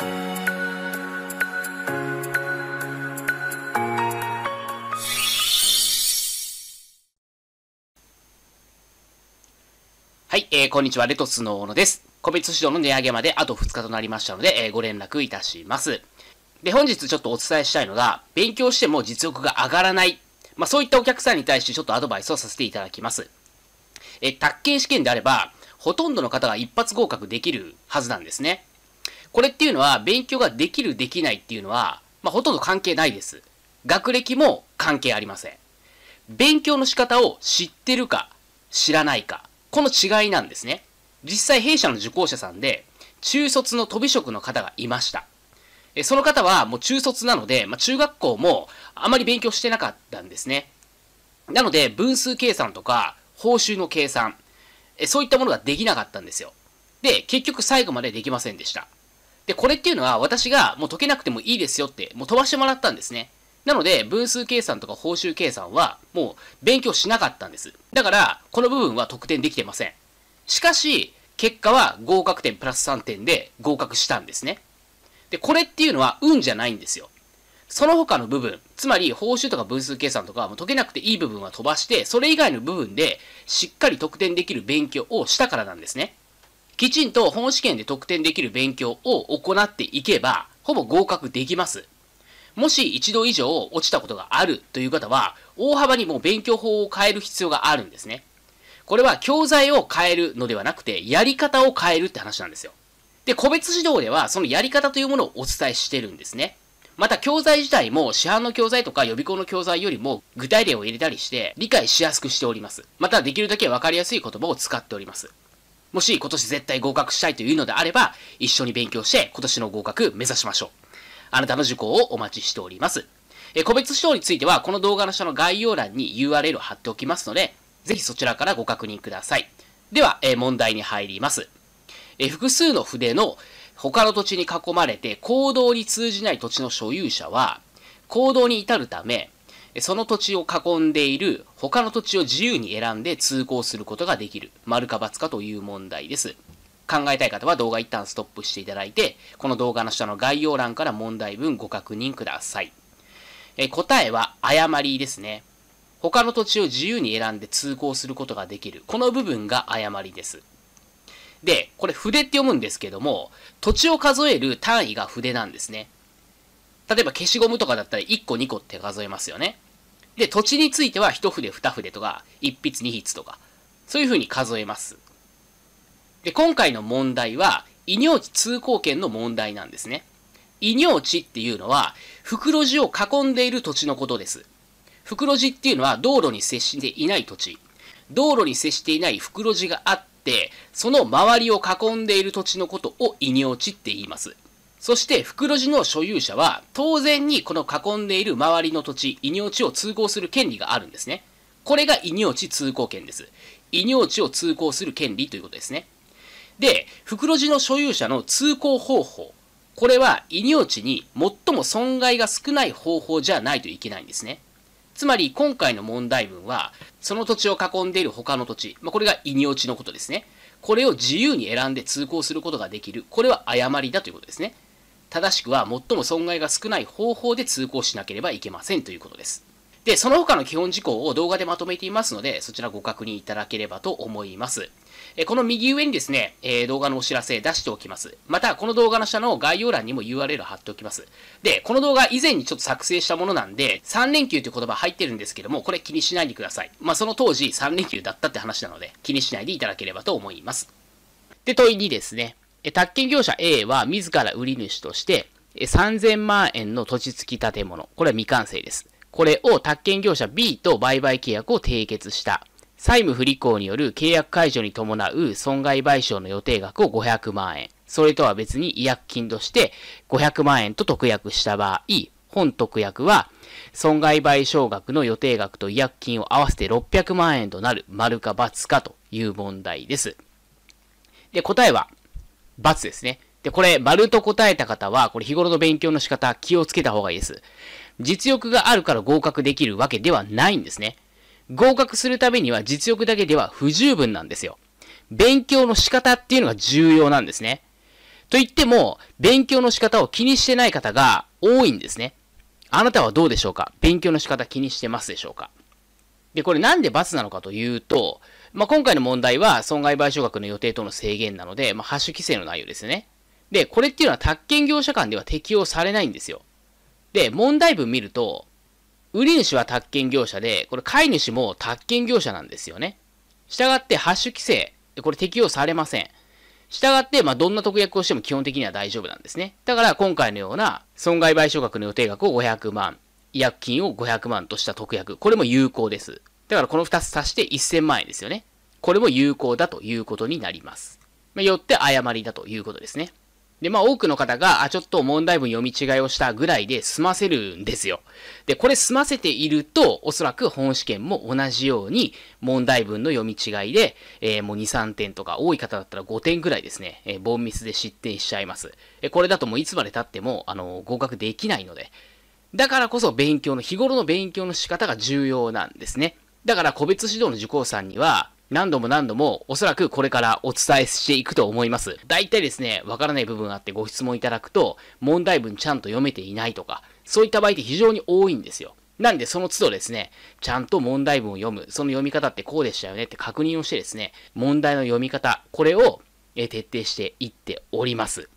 はい、えー、こんにちは、レトスの小野です。個別指導の値上げまであと2日となりましたので、えー、ご連絡いたします。で、本日ちょっとお伝えしたいのが、勉強しても実力が上がらない。まあ、そういったお客さんに対してちょっとアドバイスをさせていただきます。えー、卓研試験であれば、ほとんどの方が一発合格できるはずなんですね。これっていうのは勉強ができるできないっていうのは、まあ、ほとんど関係ないです。学歴も関係ありません。勉強の仕方を知ってるか知らないか、この違いなんですね。実際弊社の受講者さんで、中卒の飛び職の方がいました。その方はもう中卒なので、まあ、中学校もあまり勉強してなかったんですね。なので、分数計算とか、報酬の計算、そういったものができなかったんですよ。で、結局最後までできませんでした。で、これっていうのは私がもう解けなくてもいいですよって、もう飛ばしてもらったんですね。なので、分数計算とか報酬計算は、もう勉強しなかったんです。だから、この部分は得点できてません。しかし、結果は合格点プラス3点で合格したんですね。で、これっていうのは運じゃないんですよ。その他の部分、つまり報酬とか分数計算とかも解けなくていい部分は飛ばして、それ以外の部分でしっかり得点できる勉強をしたからなんですね。きちんと本試験で得点できる勉強を行っていけば、ほぼ合格できます。もし一度以上落ちたことがあるという方は、大幅にもう勉強法を変える必要があるんですね。これは教材を変えるのではなくて、やり方を変えるって話なんですよ。で、個別指導ではそのやり方というものをお伝えしてるんですね。また教材自体も市販の教材とか予備校の教材よりも具体例を入れたりして理解しやすくしております。またできるだけわかりやすい言葉を使っております。もし今年絶対合格したいというのであれば、一緒に勉強して今年の合格目指しましょう。あなたの受講をお待ちしております。え個別指導については、この動画の下の概要欄に URL を貼っておきますので、ぜひそちらからご確認ください。では、え問題に入ります。え複数の筆の他の土地に囲まれて行動に通じない土地の所有者は、行動に至るため、その土地を囲んでいる他の土地を自由に選んで通行することができる。丸か×かという問題です。考えたい方は動画一旦ストップしていただいて、この動画の下の概要欄から問題文ご確認ください。え答えは誤りですね。他の土地を自由に選んで通行することができる。この部分が誤りです。で、これ筆って読むんですけども、土地を数える単位が筆なんですね。例えば消しゴムとかだったら1個2個って数えますよね。で、土地については1筆2筆とか、1筆2筆とか、そういうふうに数えます。で、今回の問題は、異尿地通行権の問題なんですね。異尿地っていうのは、袋地を囲んでいる土地のことです。袋地っていうのは道路に接していない土地。道路に接していない袋地があって、その周りを囲んでいる土地のことを異尿地って言います。そして袋地の所有者は当然にこの囲んでいる周りの土地、異尿地を通行する権利があるんですね。これが異尿地通行権です。異尿地を通行する権利ということですね。で、袋地の所有者の通行方法。これは異尿地に最も損害が少ない方法じゃないといけないんですね。つまり今回の問題文は、その土地を囲んでいる他の土地、まあ、これが異尿地のことですね。これを自由に選んで通行することができる。これは誤りだということですね。正しくは最も損害が少ない方法で通行しなければいけませんということです。で、その他の基本事項を動画でまとめていますので、そちらご確認いただければと思います。えこの右上にですね、え動画のお知らせ出しておきます。また、この動画の下の概要欄にも URL 貼っておきます。で、この動画以前にちょっと作成したものなんで、3連休という言葉入ってるんですけども、これ気にしないでください。まあ、その当時3連休だったって話なので、気にしないでいただければと思います。で、問いにですね、宅建業者 A は自ら売り主として、3000万円の土地付き建物、これは未完成です。これを宅建業者 B と売買契約を締結した。債務不履行による契約解除に伴う損害賠償の予定額を500万円。それとは別に違約金として500万円と特約した場合、本特約は損害賠償額の予定額と違約金を合わせて600万円となる丸か×かという問題です。で、答えは×ですね。で、これ、丸と答えた方は、これ日頃の勉強の仕方、気をつけた方がいいです。実力があるから合格できるわけではないんですね。合格するためには実力だけでは不十分なんですよ。勉強の仕方っていうのが重要なんですね。と言っても、勉強の仕方を気にしてない方が多いんですね。あなたはどうでしょうか勉強の仕方気にしてますでしょうかで、これなんで罰なのかというと、まあ、今回の問題は損害賠償額の予定等の制限なので、まあ、発種規制の内容ですね。で、これっていうのは宅建業者間では適用されないんですよ。で、問題文見ると、売り主は宅建業者で、これ買い主も宅建業者なんですよね。従って、発種規制、これ適用されません。従って、まあ、どんな特約をしても基本的には大丈夫なんですね。だから、今回のような損害賠償額の予定額を500万、違約金を500万とした特約。これも有効です。だからこの2つ足して1000万円ですよね。これも有効だということになります。まあ、よって誤りだということですね。で、まあ多くの方が、あ、ちょっと問題文読み違いをしたぐらいで済ませるんですよ。で、これ済ませていると、おそらく本試験も同じように、問題文の読み違いで、えー、もう2、3点とか、多い方だったら5点ぐらいですね、えー、ボンミスで失点しちゃいます。えこれだともういつまで経っても、あのー、合格できないので、だからこそ勉強の、日頃の勉強の仕方が重要なんですね。だから個別指導の受講さんには、何度も何度もおそらくこれからお伝えしていくと思います。大体ですね、わからない部分があってご質問いただくと、問題文ちゃんと読めていないとか、そういった場合って非常に多いんですよ。なんでその都度ですね、ちゃんと問題文を読む、その読み方ってこうでしたよねって確認をしてですね、問題の読み方、これを徹底していっております。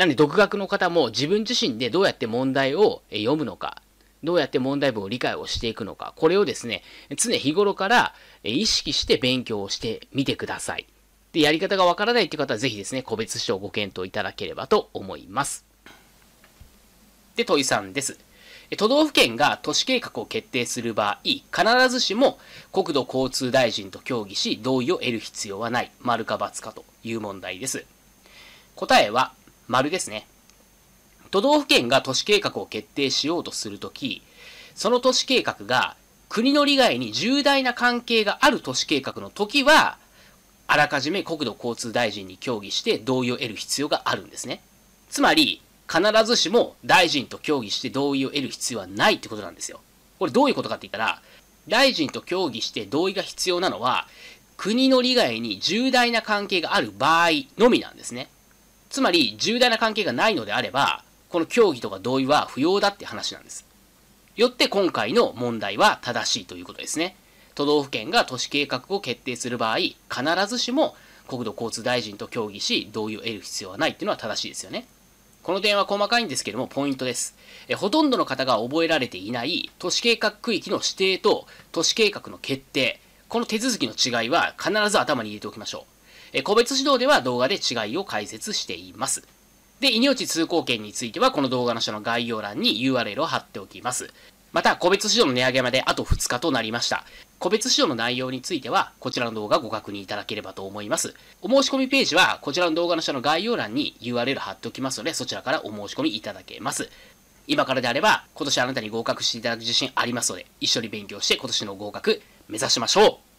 なんで独学の方も自分自身でどうやって問題を読むのか、どうやって問題文を理解をしていくのか、これをですね、常日頃から意識して勉強をしてみてください。で、やり方がわからないって方はぜひですね、個別指導ご検討いただければと思います。で、問いさんです。都道府県が都市計画を決定する場合、必ずしも国土交通大臣と協議し、同意を得る必要はない、丸か×かという問題です。答えは、丸ですね。都道府県が都市計画を決定しようとするとき、その都市計画が国の利害に重大な関係がある都市計画の時は、あらかじめ国土交通大臣に協議して同意を得る必要があるんですね。つまり、必ずしも大臣と協議して同意を得る必要はないってことなんですよ。これどういうことかって言ったら、大臣と協議して同意が必要なのは、国の利害に重大な関係がある場合のみなんですね。つまり重大な関係がないのであれば、この協議とか同意は不要だって話なんです。よって今回の問題は正しいということですね。都道府県が都市計画を決定する場合、必ずしも国土交通大臣と協議し、同意を得る必要はないっていうのは正しいですよね。この点は細かいんですけども、ポイントです。えほとんどの方が覚えられていない都市計画区域の指定と都市計画の決定、この手続きの違いは必ず頭に入れておきましょう。え個別指導では動画で違いを解説しています。で、医療地通行券については、この動画の下の概要欄に URL を貼っておきます。また、個別指導の値上げまであと2日となりました。個別指導の内容については、こちらの動画ご確認いただければと思います。お申し込みページは、こちらの動画の下の概要欄に URL 貼っておきますので、そちらからお申し込みいただけます。今からであれば、今年あなたに合格していただく自信ありますので、一緒に勉強して今年の合格目指しましょう